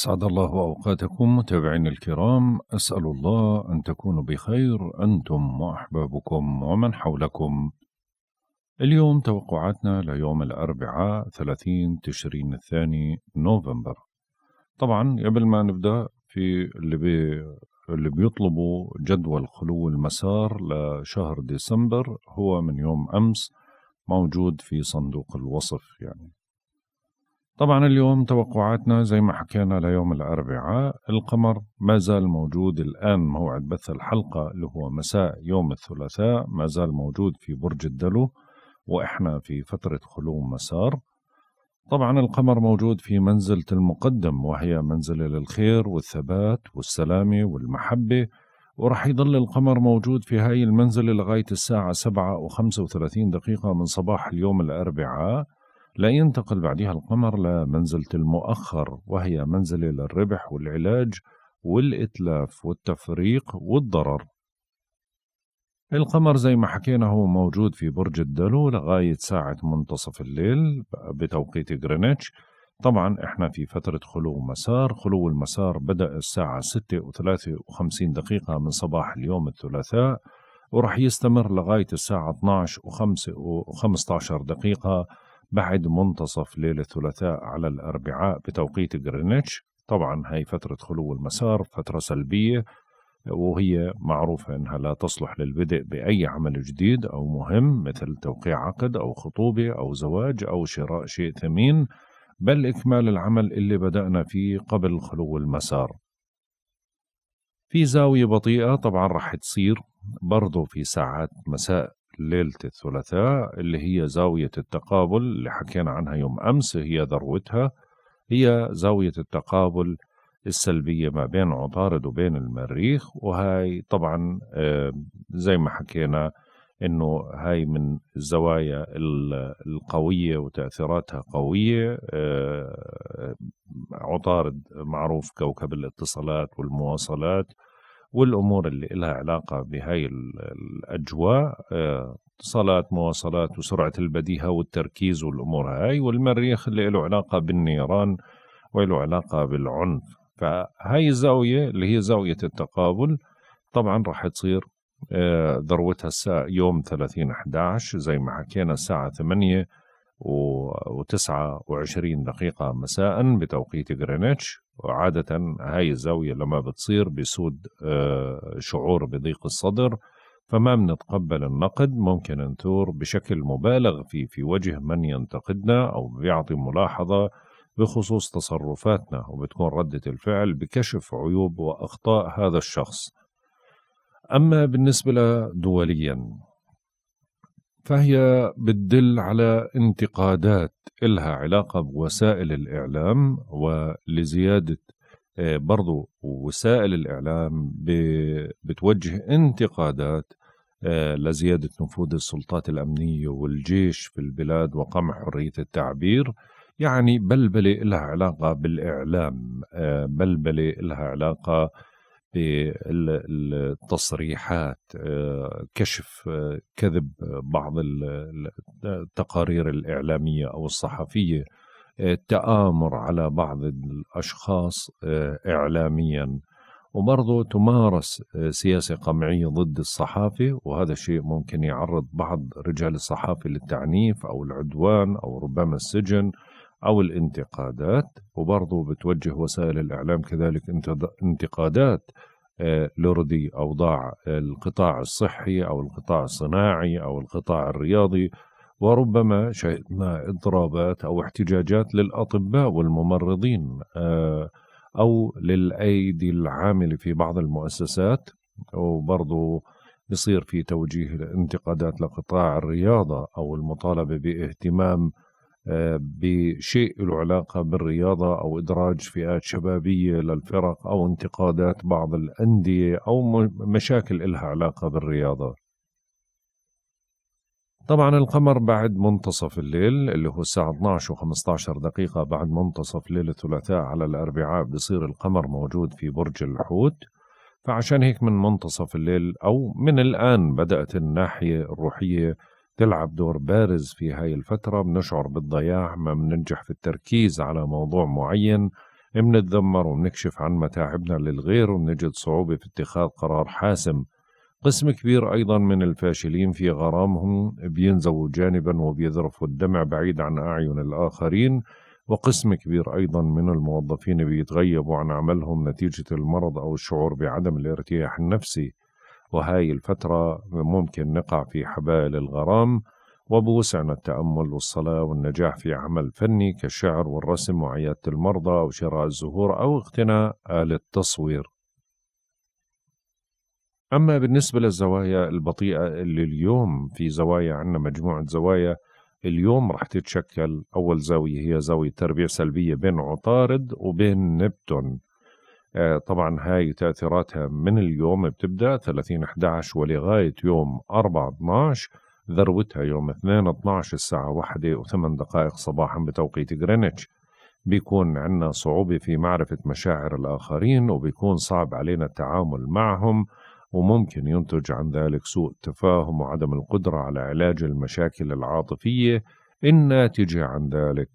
أسعد الله أوقاتكم متابعين الكرام أسأل الله أن تكونوا بخير أنتم وأحبابكم ومن حولكم اليوم توقعاتنا ليوم الأربعاء 30 تشرين الثاني نوفمبر طبعا قبل ما نبدأ في اللي, بي اللي بيطلبوا جدول خلو المسار لشهر ديسمبر هو من يوم أمس موجود في صندوق الوصف يعني طبعا اليوم توقعاتنا زي ما حكينا ليوم الأربعاء القمر ما زال موجود الآن موعد بث الحلقة اللي هو مساء يوم الثلاثاء ما زال موجود في برج الدلو وإحنا في فترة خلو مسار طبعا القمر موجود في منزلة المقدم وهي منزلة للخير والثبات والسلامة والمحبة ورح يضل القمر موجود في هاي المنزلة لغاية الساعة سبعة وخمسة وثلاثين دقيقة من صباح اليوم الأربعاء لا ينتقل بعدها القمر لمنزلة المؤخر وهي منزلة للربح والعلاج والإتلاف والتفريق والضرر القمر زي ما حكينا هو موجود في برج الدلو لغاية ساعة منتصف الليل بتوقيت غرينتش طبعا احنا في فترة خلو مسار خلو المسار بدأ الساعة 6 و53 دقيقة من صباح اليوم الثلاثاء وراح يستمر لغاية الساعة 12 و15 دقيقة بعد منتصف ليلة الثلاثاء على الأربعاء بتوقيت غرينتش طبعا هاي فترة خلو المسار فترة سلبية وهي معروفة أنها لا تصلح للبدء بأي عمل جديد أو مهم مثل توقيع عقد أو خطوبة أو زواج أو شراء شيء ثمين بل إكمال العمل اللي بدأنا فيه قبل خلو المسار في زاوية بطيئة طبعا رح تصير برضو في ساعات مساء ليلة الثلاثاء اللي هي زاوية التقابل اللي حكينا عنها يوم أمس هي ذروتها هي زاوية التقابل السلبية ما بين عطارد وبين المريخ وهي طبعا زي ما حكينا انه هاي من الزوايا القوية وتأثيراتها قوية آه، عطارد معروف كوكب الاتصالات والمواصلات والأمور اللي لها علاقة بهاي الأجواء آه، اتصالات مواصلات وسرعة البديهة والتركيز والأمور هاي والمريخ اللي له علاقة بالنيران وله علاقة بالعنف فهاي الزاوية اللي هي زاوية التقابل طبعا راح تصير آه، ذروتها الساعة يوم 30 11 زي ما حكينا الساعة 8 و وعشرين دقيقة مساء بتوقيت غرينتش وعادة هاي الزاوية لما بتصير بيسود آه، شعور بضيق الصدر فما بنتقبل النقد ممكن نثور بشكل مبالغ فيه في وجه من ينتقدنا أو بيعطي ملاحظة بخصوص تصرفاتنا وبتكون ردة الفعل بكشف عيوب وأخطاء هذا الشخص أما بالنسبة لدوليا فهي بتدل على انتقادات إلها علاقة بوسائل الإعلام ولزيادة آه، برضو وسائل الإعلام بتوجه انتقادات آه، لزيادة نفوذ السلطات الأمنية والجيش في البلاد وقمع حرية التعبير يعني بلبلة لها علاقة بالإعلام آه، بلبلة لها علاقة بالتصريحات آه، كشف آه، كذب آه، بعض التقارير الإعلامية أو الصحفية التآمر على بعض الأشخاص إعلامياً وبرضه تمارس سياسة قمعية ضد الصحافة وهذا الشيء ممكن يعرض بعض رجال الصحافة للتعنيف أو العدوان أو ربما السجن أو الانتقادات وبرضه بتوجه وسائل الإعلام كذلك انتقادات آه، لردي أوضاع القطاع الصحي أو القطاع الصناعي أو القطاع الرياضي وربما شهدنا اضطرابات أو احتجاجات للأطباء والممرضين آه، أو للأيدي العاملة في بعض المؤسسات وبرضه بصير في توجيه انتقادات لقطاع الرياضة أو المطالبة باهتمام بشيء له علاقة بالرياضة أو إدراج فئات شبابية للفرق أو انتقادات بعض الأندية أو مشاكل لها علاقة بالرياضة طبعا القمر بعد منتصف الليل اللي هو الساعة 12 و15 دقيقة بعد منتصف ليل الثلاثاء على الأربعاء بصير القمر موجود في برج الحوت فعشان هيك من منتصف الليل أو من الآن بدأت الناحية الروحية تلعب دور بارز في هاي الفترة بنشعر بالضياع ما بننجح في التركيز على موضوع معين بنتذمر وبنكشف عن متاعبنا للغير وبنجد صعوبة في اتخاذ قرار حاسم قسم كبير أيضا من الفاشلين في غرامهم بينزووا جانبا وبيذرفوا الدمع بعيد عن أعين الآخرين وقسم كبير أيضا من الموظفين بيتغيبوا عن عملهم نتيجة المرض أو الشعور بعدم الارتياح النفسي وهاي الفترة ممكن نقع في حبائل الغرام وبوسعنا التأمل والصلاة والنجاح في عمل فني كالشعر والرسم وعيادة المرضى أو شراء الزهور أو اقتناء آلة تصوير أما بالنسبة للزوايا البطيئة اللي اليوم في زوايا عندنا مجموعة زوايا اليوم رح تتشكل أول زاوية هي زاوية تربيع سلبية بين عطارد وبين نبتون آه، طبعا هاي تأثيراتها من اليوم بتبدأ 30 11 ولغاية يوم 4 12 ذروتها يوم 2 12 الساعة 1 و8 دقائق صباحا بتوقيت غرينتش بيكون عندنا صعوبة في معرفة مشاعر الآخرين وبيكون صعب علينا التعامل معهم وممكن ينتج عن ذلك سوء تفاهم وعدم القدرة على علاج المشاكل العاطفية الناتجة عن ذلك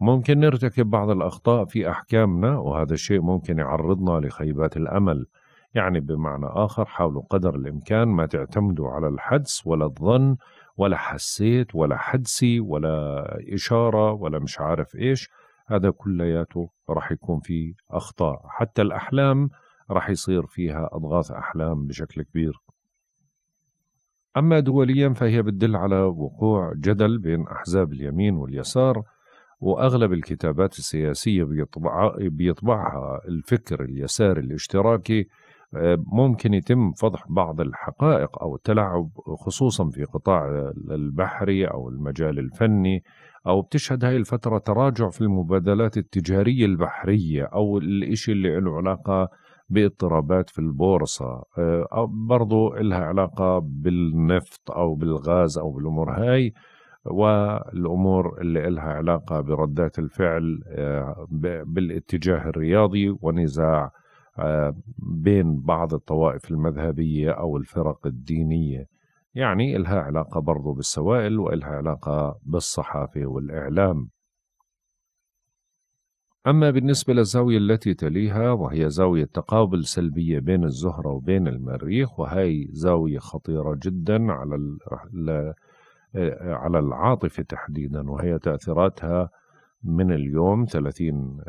ممكن نرتكب بعض الأخطاء في أحكامنا وهذا الشيء ممكن يعرضنا لخيبات الأمل يعني بمعنى آخر حاولوا قدر الإمكان ما تعتمدوا على الحدس ولا الظن ولا حسيت ولا حدسي ولا إشارة ولا مش عارف إيش هذا كلياته راح يكون فيه أخطاء حتى الأحلام راح يصير فيها أضغاث أحلام بشكل كبير أما دوليا فهي بتدل على وقوع جدل بين أحزاب اليمين واليسار واغلب الكتابات السياسيه بيطبع بيطبعها الفكر اليساري الاشتراكي آه، ممكن يتم فضح بعض الحقائق او التلاعب خصوصا في قطاع البحري او المجال الفني او بتشهد هاي الفتره تراجع في المبادلات التجاريه البحريه او الإشي اللي له علاقه باضطرابات في البورصة آه، أو برضو لها علاقة بالنفط أو بالغاز أو بالأمور هاي والامور اللي لها علاقه بردات الفعل آه، بالاتجاه الرياضي ونزاع آه، بين بعض الطوائف المذهبيه او الفرق الدينيه يعني لها علاقه برضو بالسوائل والها علاقه بالصحافه والاعلام أما بالنسبة للزاوية التي تليها وهي زاوية تقابل سلبية بين الزهرة وبين المريخ وهي زاوية خطيرة جدا على آه، على العاطفة تحديدا وهي تأثيراتها من اليوم 30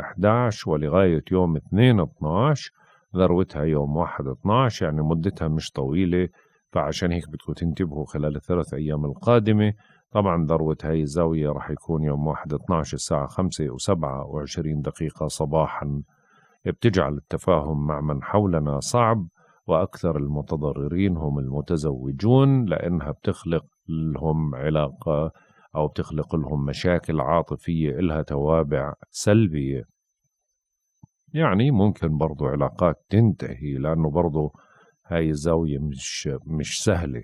11 آه، ولغاية يوم 2 12 ذروتها يوم 1 12 يعني مدتها مش طويلة فعشان هيك بدكم تنتبهوا خلال الثلاث أيام القادمة طبعا ذروة هاي الزاوية راح يكون يوم 1 12 الساعة 5 و27 دقيقة صباحا بتجعل التفاهم مع من حولنا صعب وأكثر المتضررين هم المتزوجون لأنها بتخلق لهم علاقة أو بتخلق لهم مشاكل عاطفية إلها توابع سلبية يعني ممكن برضو علاقات تنتهي لأنه برضو هاي الزاوية مش, مش سهلة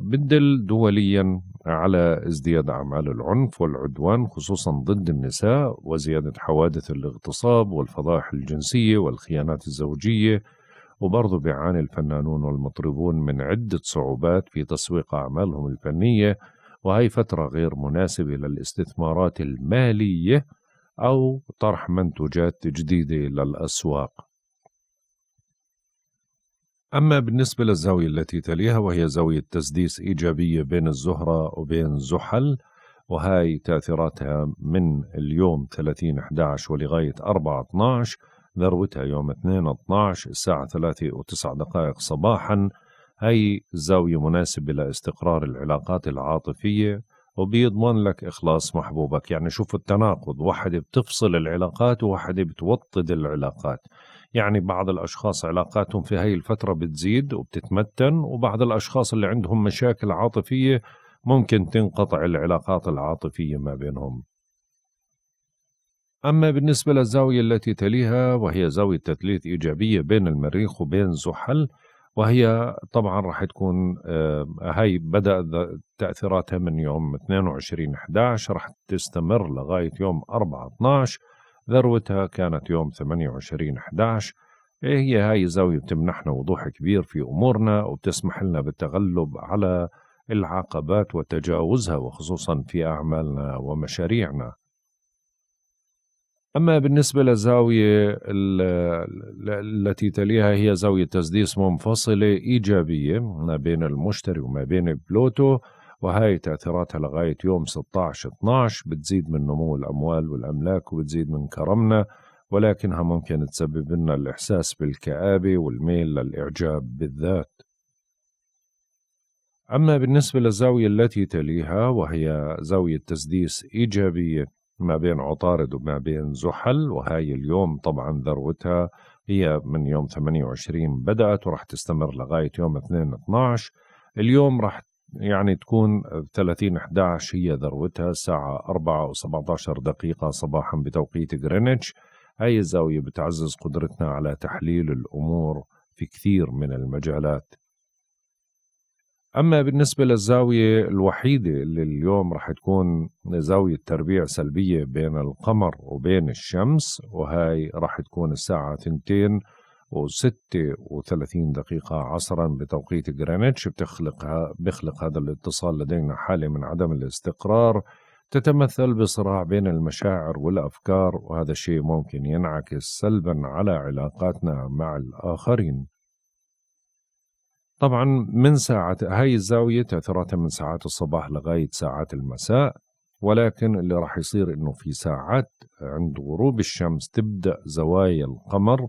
بدل دوليا على ازدياد أعمال العنف والعدوان خصوصا ضد النساء وزيادة حوادث الاغتصاب والفضائح الجنسية والخيانات الزوجية وبرضه بيعاني الفنانون والمطربون من عدة صعوبات في تسويق أعمالهم الفنية وهي فترة غير مناسبة للاستثمارات المالية أو طرح منتجات جديدة للأسواق أما بالنسبة للزاوية التي تليها وهي زاوية تسديس إيجابية بين الزهرة وبين زحل وهاي تأثيراتها من اليوم 30 11 ولغاية 4 12 ذروتها يوم 2 12 الساعة 3 و9 دقائق صباحا هي زاوية مناسبة لاستقرار العلاقات العاطفية وبيضمن لك إخلاص محبوبك يعني شوف التناقض واحدة بتفصل العلاقات وواحدة بتوطد العلاقات يعني بعض الأشخاص علاقاتهم في هاي الفترة بتزيد وبتتمتن وبعض الأشخاص اللي عندهم مشاكل عاطفية ممكن تنقطع العلاقات العاطفية ما بينهم أما بالنسبة للزاوية التي تليها وهي زاوية تثليث إيجابية بين المريخ وبين زحل وهي طبعا راح تكون آه، هاي بدأ تأثيراتها من يوم 22 11 راح تستمر لغاية يوم 4 12 ذروتها كانت يوم 28 11 إيه، هي هاي الزاوية بتمنحنا وضوح كبير في أمورنا وبتسمح لنا بالتغلب على العقبات وتجاوزها وخصوصا في أعمالنا ومشاريعنا أما بالنسبة للزاوية التي تليها هي زاوية تسديس منفصلة إيجابية ما بين المشتري وما بين بلوتو وهي تأثيراتها لغاية يوم 16-12 بتزيد من نمو الأموال والأملاك وبتزيد من كرمنا ولكنها ممكن تسبب لنا الإحساس بالكآبة والميل للإعجاب بالذات أما بالنسبة للزاوية التي تليها وهي زاوية تسديس إيجابية ما بين عطارد وما بين زحل وهاي اليوم طبعا ذروتها هي من يوم 28 بدأت وراح تستمر لغاية يوم 2 12 اليوم راح يعني تكون 30 11 هي ذروتها الساعة 4 و17 دقيقة صباحا بتوقيت غرينتش هاي الزاوية بتعزز قدرتنا على تحليل الأمور في كثير من المجالات اما بالنسبه للزاويه الوحيده اللي اليوم رح تكون زاويه تربيع سلبيه بين القمر وبين الشمس وهي رح تكون الساعه 2 وستة وثلاثين دقيقة عصرا بتوقيت جرينتش بتخلق بيخلق هذا الاتصال لدينا حالة من عدم الاستقرار تتمثل بصراع بين المشاعر والأفكار وهذا الشيء ممكن ينعكس سلبا على علاقاتنا مع الآخرين طبعا من ساعة هاي الزاوية تأثيراتها من ساعات الصباح لغاية ساعات المساء ولكن اللي راح يصير انه في ساعات عند غروب الشمس تبدا زوايا القمر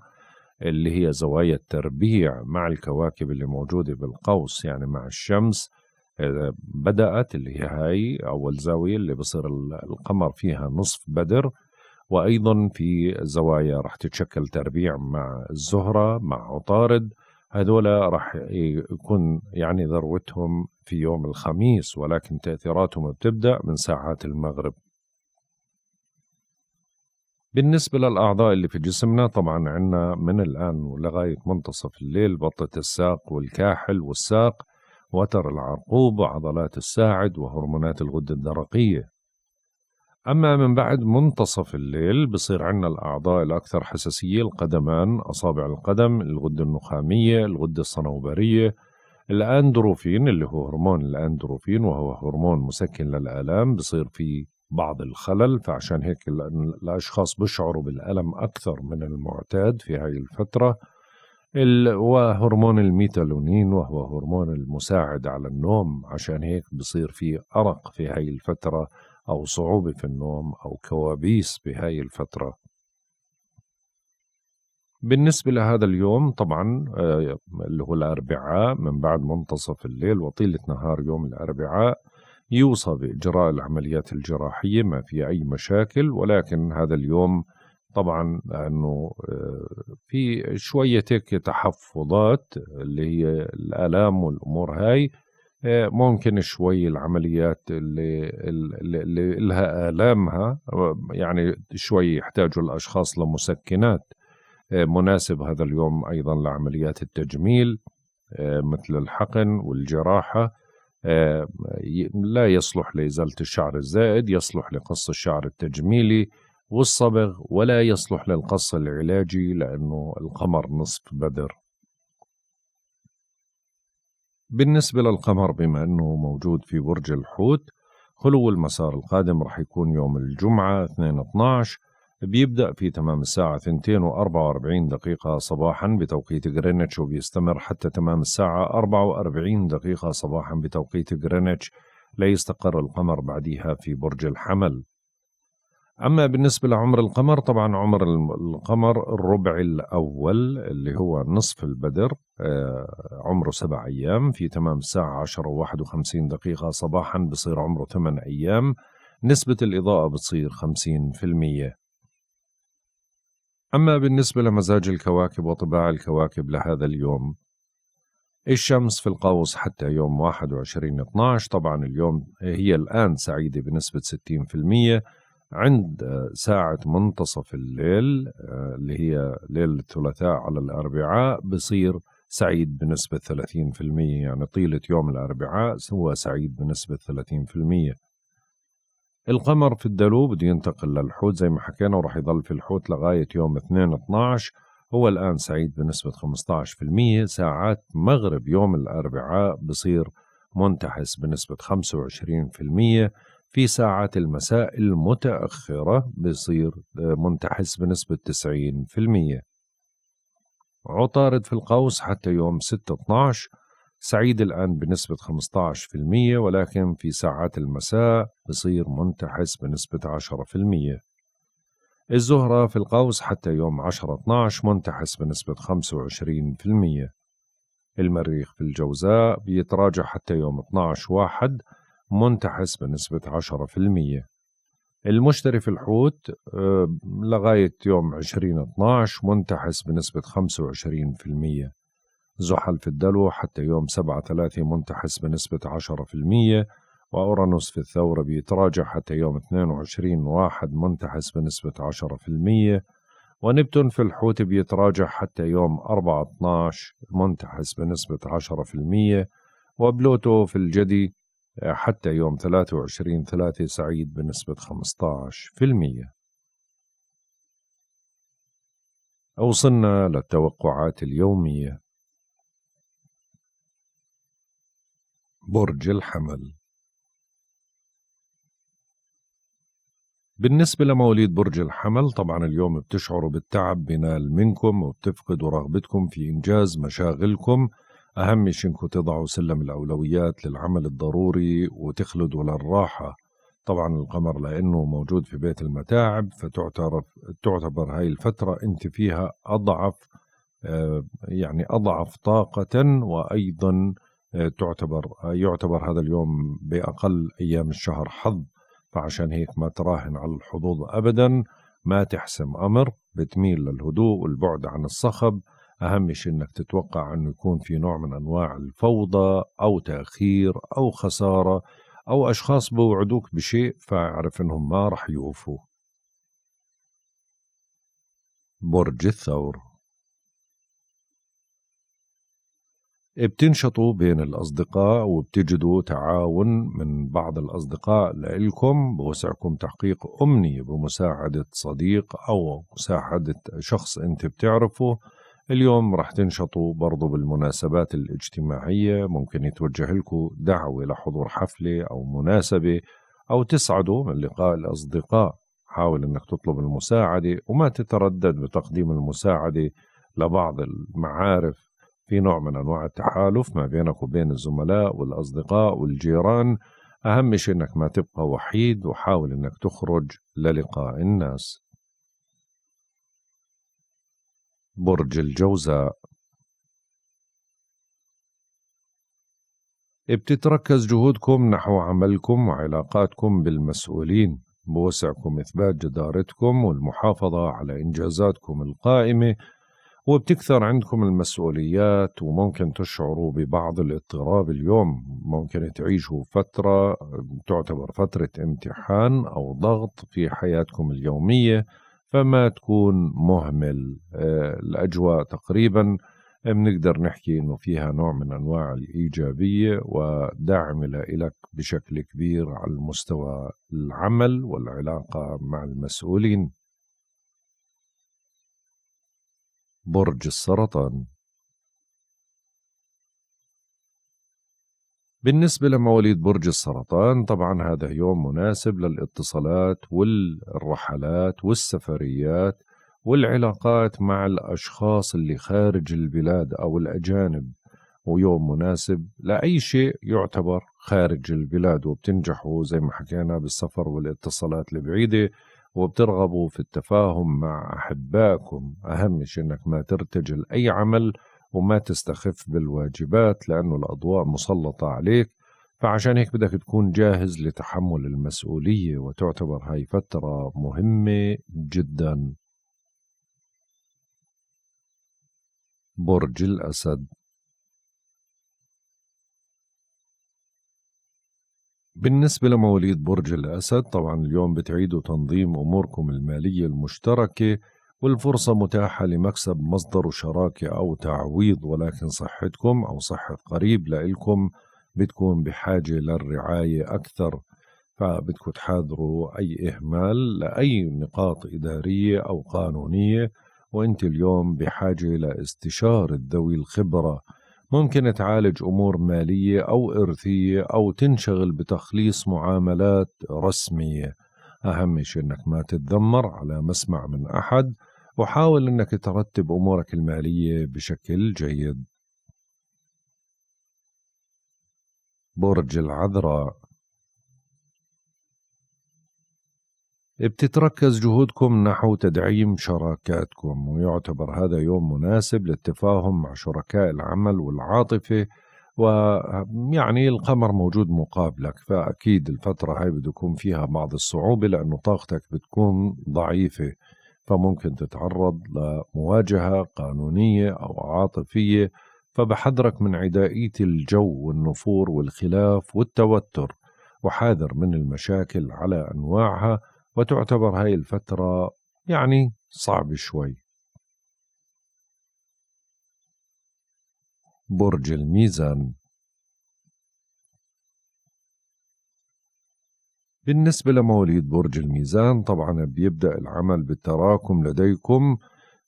اللي هي زوايا التربيع مع الكواكب اللي موجوده بالقوس يعني مع الشمس بدات اللي هي هاي اول زاويه اللي بصير القمر فيها نصف بدر وايضا في زوايا راح تتشكل تربيع مع الزهره مع عطارد هذولا راح يكون يعني ذروتهم في يوم الخميس ولكن تأثيراتهم بتبدأ من ساعات المغرب بالنسبة للأعضاء اللي في جسمنا طبعا عندنا من الآن ولغاية منتصف الليل بطة الساق والكاحل والساق وتر العرقوب وعضلات الساعد وهرمونات الغدة الدرقية أما من بعد منتصف الليل بصير عندنا الأعضاء الأكثر حساسية القدمان أصابع القدم الغدة النخامية الغدة الصنوبرية الأندروفين اللي هو هرمون الأندروفين وهو هرمون مسكن للآلام بصير في بعض الخلل فعشان هيك الأشخاص بشعروا بالألم أكثر من المعتاد في هاي الفترة وهرمون الميتالونين وهو هرمون المساعد على النوم عشان هيك بصير في أرق في هاي الفترة أو صعوبة في النوم أو كوابيس بهاي الفترة بالنسبة لهذا اليوم طبعا آه، اللي هو الأربعاء من بعد منتصف الليل وطيلة نهار يوم الأربعاء يوصى بإجراء العمليات الجراحية ما في أي مشاكل ولكن هذا اليوم طبعا لأنه آه، في شوية هيك تحفظات اللي هي الآلام والأمور هاي آه، ممكن شوي العمليات اللي اللي اللي لها آلامها يعني شوي يحتاجوا الأشخاص لمسكنات آه، مناسب هذا اليوم أيضا لعمليات التجميل آه، مثل الحقن والجراحة لا يصلح لإزالة الشعر الزائد يصلح لقص الشعر التجميلي والصبغ ولا يصلح للقص العلاجي لأنه القمر نصف بدر بالنسبة للقمر بما أنه موجود في برج الحوت خلو المسار القادم رح يكون يوم الجمعة 2/12 بيبدأ في تمام الساعة 2 44 دقيقة صباحا بتوقيت غرينتش وبيستمر حتى تمام الساعة 44 دقيقة صباحا بتوقيت غرينتش لا يستقر القمر بعدها في برج الحمل أما بالنسبة لعمر القمر طبعا عمر القمر الربع الأول اللي هو نصف البدر آه، عمره سبع أيام في تمام الساعة 10 و 51 دقيقة صباحا بصير عمره ثمان أيام نسبة الإضاءة بتصير 50% أما بالنسبة لمزاج الكواكب وطباع الكواكب لهذا اليوم الشمس في القوس حتى يوم 21 12 طبعا اليوم هي الآن سعيدة بنسبة 60% عند ساعة منتصف الليل آه، اللي هي ليلة الثلاثاء على الأربعاء بصير سعيد بنسبة 30% يعني طيلة يوم الأربعاء هو سعيد بنسبة 30% القمر في الدلو بده ينتقل للحوت زي ما حكينا وراح يضل في الحوت لغاية يوم 2 12 هو الآن سعيد بنسبة 15% ساعات مغرب يوم الأربعاء بصير منتحس بنسبة 25% في ساعات المساء المتأخرة بيصير آه، منتحس بنسبة 90% عطارد في القوس حتى يوم 6 12 سعيد الآن بنسبة 15% ولكن في ساعات المساء بصير منتحس بنسبة 10% الزهرة في القوس حتى يوم 10 12 منتحس بنسبة 25% المريخ في الجوزاء بيتراجع حتى يوم 12 واحد منتحس بنسبة 10% المشتري في الحوت آه، لغاية يوم 2012 منتحس بنسبة 25% زحل في الدلو حتى يوم 7/3 منتحس بنسبة 10% وأورانوس في الثورة بيتراجع حتى يوم 22 واحد منتحس بنسبة 10% ونبتون في الحوت بيتراجع حتى يوم 4/12 منتحس بنسبة 10% وبلوتو في الجدي حتى يوم 23 3 سعيد بنسبة 15% أوصلنا للتوقعات اليومية برج الحمل بالنسبة لمواليد برج الحمل طبعا اليوم بتشعروا بالتعب بنال منكم وبتفقدوا رغبتكم في إنجاز مشاغلكم أهم شيء إنكم تضعوا سلم الأولويات للعمل الضروري وتخلدوا للراحة طبعا القمر لأنه موجود في بيت المتاعب فتعترف تعتبر هاي الفترة أنت فيها أضعف آه، يعني أضعف طاقة وأيضا آه، تعتبر يعتبر هذا اليوم بأقل أيام الشهر حظ فعشان هيك ما تراهن على الحظوظ أبدا ما تحسم أمر بتميل للهدوء والبعد عن الصخب أهم شيء أنك تتوقع أنه يكون في نوع من أنواع الفوضى أو تأخير أو خسارة أو أشخاص بوعدوك بشيء فاعرف أنهم ما رح يوفوا برج الثور بتنشطوا بين الأصدقاء وبتجدوا تعاون من بعض الأصدقاء لإلكم بوسعكم تحقيق أمنية بمساعدة صديق أو مساعدة شخص أنت بتعرفه اليوم راح تنشطوا برضو بالمناسبات الاجتماعية ممكن يتوجه لكم دعوة لحضور حفلة أو مناسبة أو تسعدوا من لقاء الأصدقاء حاول أنك تطلب المساعدة وما تتردد بتقديم المساعدة لبعض المعارف في نوع من أنواع التحالف ما بينك وبين الزملاء والأصدقاء والجيران أهم شيء أنك ما تبقى وحيد وحاول أنك تخرج للقاء الناس برج الجوزاء بتتركز جهودكم نحو عملكم وعلاقاتكم بالمسؤولين بوسعكم إثبات جدارتكم والمحافظة على إنجازاتكم القائمة وبتكثر عندكم المسؤوليات وممكن تشعروا ببعض الاضطراب اليوم ممكن تعيشوا فترة تعتبر فترة امتحان أو ضغط في حياتكم اليومية فما تكون مهمل آه، الأجواء تقريبا آه، بنقدر نحكي انه فيها نوع من انواع الايجابيه ودعم لك بشكل كبير على مستوى العمل والعلاقه مع المسؤولين برج السرطان بالنسبة لمواليد برج السرطان طبعا هذا يوم مناسب للاتصالات والرحلات والسفريات والعلاقات مع الأشخاص اللي خارج البلاد أو الأجانب ويوم مناسب لأي شيء يعتبر خارج البلاد وبتنجحوا زي ما حكينا بالسفر والاتصالات البعيدة وبترغبوا في التفاهم مع أحبائكم أهم شيء أنك ما ترتجل أي عمل وما تستخف بالواجبات لأنه الأضواء مسلطة عليك فعشان هيك بدك تكون جاهز لتحمل المسؤولية وتعتبر هاي فترة مهمة جدا برج الأسد بالنسبة لمواليد برج الأسد طبعا اليوم بتعيدوا تنظيم أموركم المالية المشتركة والفرصة متاحة لمكسب مصدر شراكة أو تعويض ولكن صحتكم أو صحة قريب لإلكم بتكون بحاجة للرعاية أكثر فبدكم تحاذروا أي إهمال لأي نقاط إدارية أو قانونية وأنت اليوم بحاجة لاستشارة ذوي الخبرة ممكن تعالج أمور مالية أو إرثية أو تنشغل بتخليص معاملات رسمية أهم شيء أنك ما تتذمر على مسمع من أحد وحاول انك ترتب امورك الماليه بشكل جيد برج العذراء بتتركز جهودكم نحو تدعيم شراكاتكم ويعتبر هذا يوم مناسب للتفاهم مع شركاء العمل والعاطفة ويعني القمر موجود مقابلك فأكيد الفترة هاي بده يكون فيها بعض الصعوبة لأنه طاقتك بتكون ضعيفة فممكن تتعرض لمواجهة قانونية أو عاطفية فبحذرك من عدائية الجو والنفور والخلاف والتوتر وحاذر من المشاكل على أنواعها وتعتبر هاي الفترة يعني صعبة شوي برج الميزان بالنسبة لمواليد برج الميزان طبعا بيبدأ العمل بالتراكم لديكم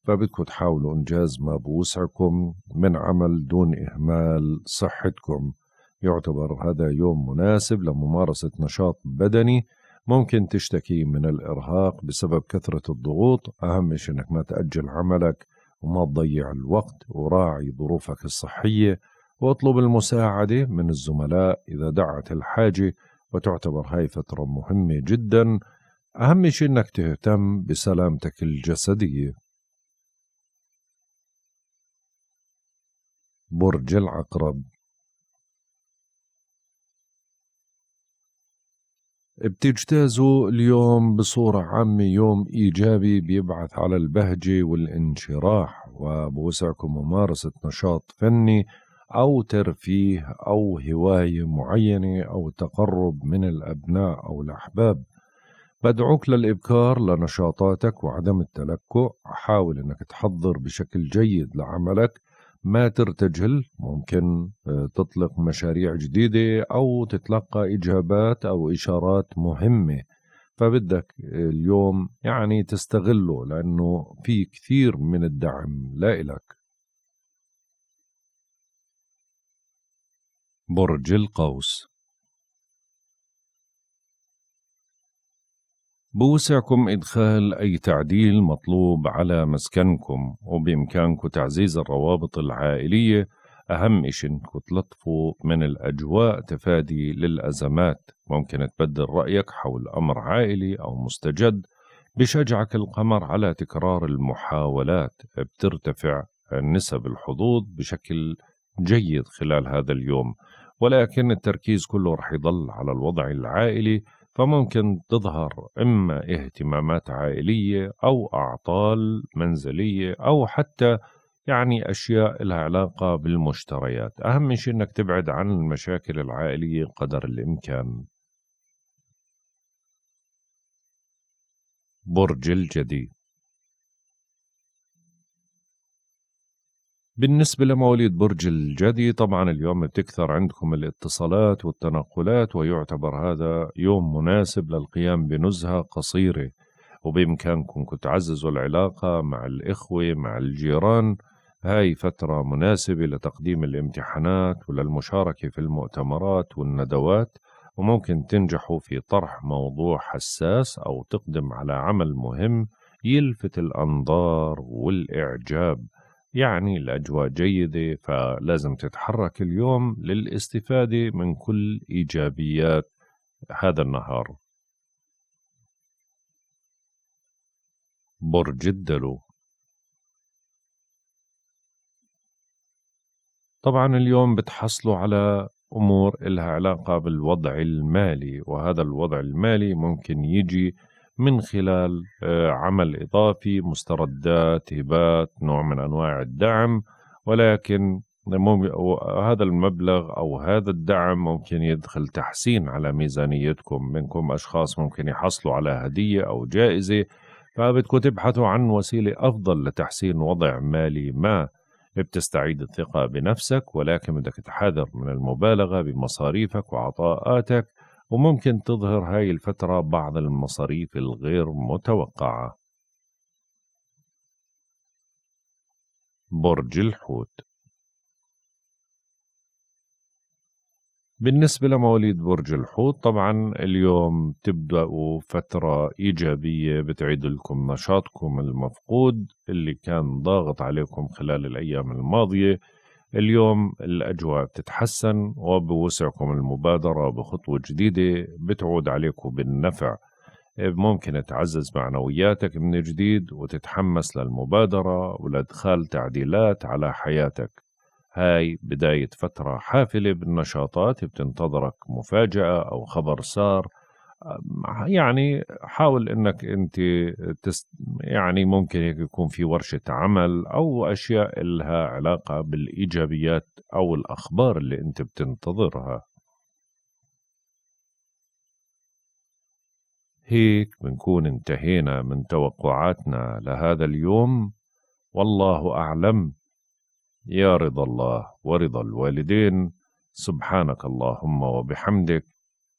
فبدكم تحاولوا إنجاز ما بوسعكم من عمل دون إهمال صحتكم يعتبر هذا يوم مناسب لممارسة نشاط بدني ممكن تشتكي من الإرهاق بسبب كثرة الضغوط أهم شيء أنك ما تأجل عملك وما تضيع الوقت وراعي ظروفك الصحية واطلب المساعدة من الزملاء إذا دعت الحاجة وتعتبر هاي فترة مهمة جدا أهم شيء إنك تهتم بسلامتك الجسدية برج العقرب بتجتازوا اليوم بصورة عامة يوم إيجابي بيبعث على البهجة والانشراح وبوسعكم ممارسة نشاط فني أو ترفيه أو هواية معينة أو تقرب من الأبناء أو الأحباب بدعوك للإبكار لنشاطاتك وعدم التلكؤ حاول أنك تحضر بشكل جيد لعملك ما ترتجل ممكن آه، تطلق مشاريع جديدة أو تتلقى إجابات أو إشارات مهمة فبدك آه، اليوم يعني تستغله لأنه في كثير من الدعم لإلك برج القوس بوسعكم إدخال أي تعديل مطلوب على مسكنكم وبإمكانكم تعزيز الروابط العائلية أهم إشي إنكم تلطفوا من الأجواء تفادي للأزمات ممكن تبدل رأيك حول أمر عائلي أو مستجد بشجعك القمر على تكرار المحاولات بترتفع نسب الحظوظ بشكل جيد خلال هذا اليوم ولكن التركيز كله رح يضل على الوضع العائلي فممكن تظهر إما اهتمامات عائلية أو أعطال منزلية أو حتى يعني أشياء لها علاقة بالمشتريات أهم شيء أنك تبعد عن المشاكل العائلية قدر الإمكان برج الجدي بالنسبة لمواليد برج الجدي طبعا اليوم بتكثر عندكم الاتصالات والتنقلات ويعتبر هذا يوم مناسب للقيام بنزهة قصيرة وبإمكانكم تعززوا العلاقة مع الإخوة مع الجيران هاي فترة مناسبة لتقديم الامتحانات وللمشاركة في المؤتمرات والندوات وممكن تنجحوا في طرح موضوع حساس أو تقدم على عمل مهم يلفت الأنظار والإعجاب يعني الأجواء جيدة فلازم تتحرك اليوم للاستفادة من كل إيجابيات هذا النهار برج الدلو طبعا اليوم بتحصلوا على أمور إلها علاقة بالوضع المالي وهذا الوضع المالي ممكن يجي من خلال آه، عمل إضافي مستردات هبات نوع من أنواع الدعم ولكن هذا المبلغ أو هذا الدعم ممكن يدخل تحسين على ميزانيتكم منكم أشخاص ممكن يحصلوا على هدية أو جائزة فبدكم تبحثوا عن وسيلة أفضل لتحسين وضع مالي ما بتستعيد الثقة بنفسك ولكن بدك تحذر من المبالغة بمصاريفك وعطاءاتك وممكن تظهر هاي الفترة بعض المصاريف الغير متوقعة برج الحوت بالنسبة لمواليد برج الحوت طبعا اليوم تبدأوا فترة إيجابية بتعيد لكم نشاطكم المفقود اللي كان ضاغط عليكم خلال الأيام الماضية اليوم الأجواء بتتحسن وبوسعكم المبادرة بخطوة جديدة بتعود عليكم بالنفع ممكن تعزز معنوياتك من جديد وتتحمس للمبادرة ولادخال تعديلات على حياتك هاي بداية فترة حافلة بالنشاطات بتنتظرك مفاجأة أو خبر سار يعني حاول انك انت تست يعني ممكن يكون في ورشه عمل او اشياء لها علاقه بالايجابيات او الاخبار اللي انت بتنتظرها هيك بنكون انتهينا من توقعاتنا لهذا اليوم والله اعلم يا رضا الله ورضا الوالدين سبحانك اللهم وبحمدك